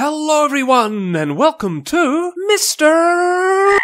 Hello, everyone, and welcome to Mr.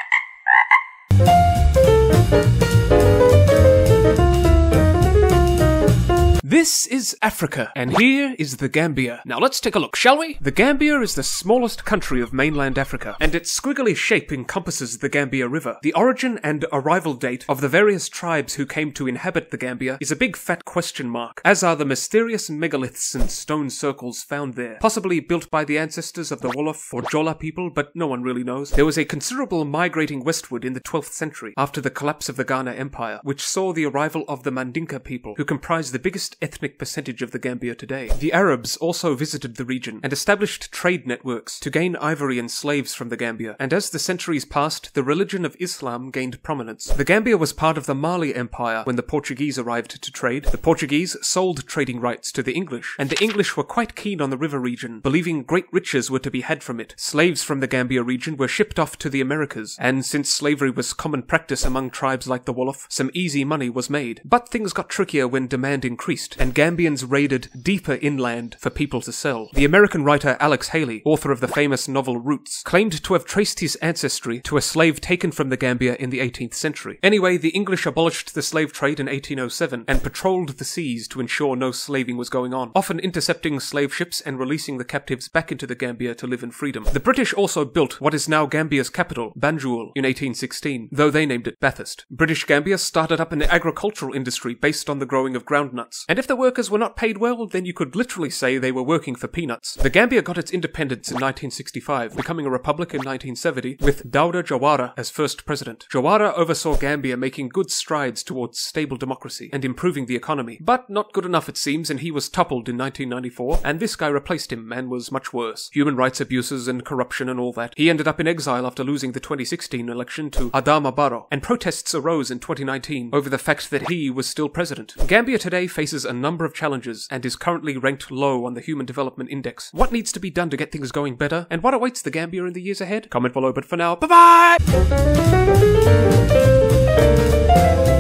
This is Africa, and here is the Gambia. Now let's take a look, shall we? The Gambia is the smallest country of mainland Africa, and its squiggly shape encompasses the Gambia River. The origin and arrival date of the various tribes who came to inhabit the Gambia is a big fat question mark, as are the mysterious megaliths and stone circles found there, possibly built by the ancestors of the Wolof or Jola people, but no one really knows. There was a considerable migrating westward in the 12th century, after the collapse of the Ghana Empire, which saw the arrival of the Mandinka people, who comprised the biggest ethnic percentage of the Gambia today. The Arabs also visited the region and established trade networks to gain ivory and slaves from the Gambia, and as the centuries passed, the religion of Islam gained prominence. The Gambia was part of the Mali Empire when the Portuguese arrived to trade. The Portuguese sold trading rights to the English, and the English were quite keen on the river region, believing great riches were to be had from it. Slaves from the Gambia region were shipped off to the Americas, and since slavery was common practice among tribes like the Wolof, some easy money was made. But things got trickier when demand increased and Gambians raided deeper inland for people to sell. The American writer Alex Haley, author of the famous novel Roots, claimed to have traced his ancestry to a slave taken from the Gambia in the 18th century. Anyway, the English abolished the slave trade in 1807 and patrolled the seas to ensure no slaving was going on, often intercepting slave ships and releasing the captives back into the Gambia to live in freedom. The British also built what is now Gambia's capital, Banjul, in 1816, though they named it Bathurst. British Gambia started up an agricultural industry based on the growing of groundnuts, and if if the workers were not paid well, then you could literally say they were working for peanuts. The Gambia got its independence in 1965, becoming a republic in 1970, with Dauda Jawara as first president. Jawara oversaw Gambia making good strides towards stable democracy and improving the economy, but not good enough it seems, and he was toppled in 1994, and this guy replaced him and was much worse. Human rights abuses and corruption and all that. He ended up in exile after losing the 2016 election to Adama Barrow, and protests arose in 2019 over the fact that he was still president. Gambia today faces a number of challenges and is currently ranked low on the Human Development Index. What needs to be done to get things going better, and what awaits the Gambia in the years ahead? Comment below, but for now, bye bye!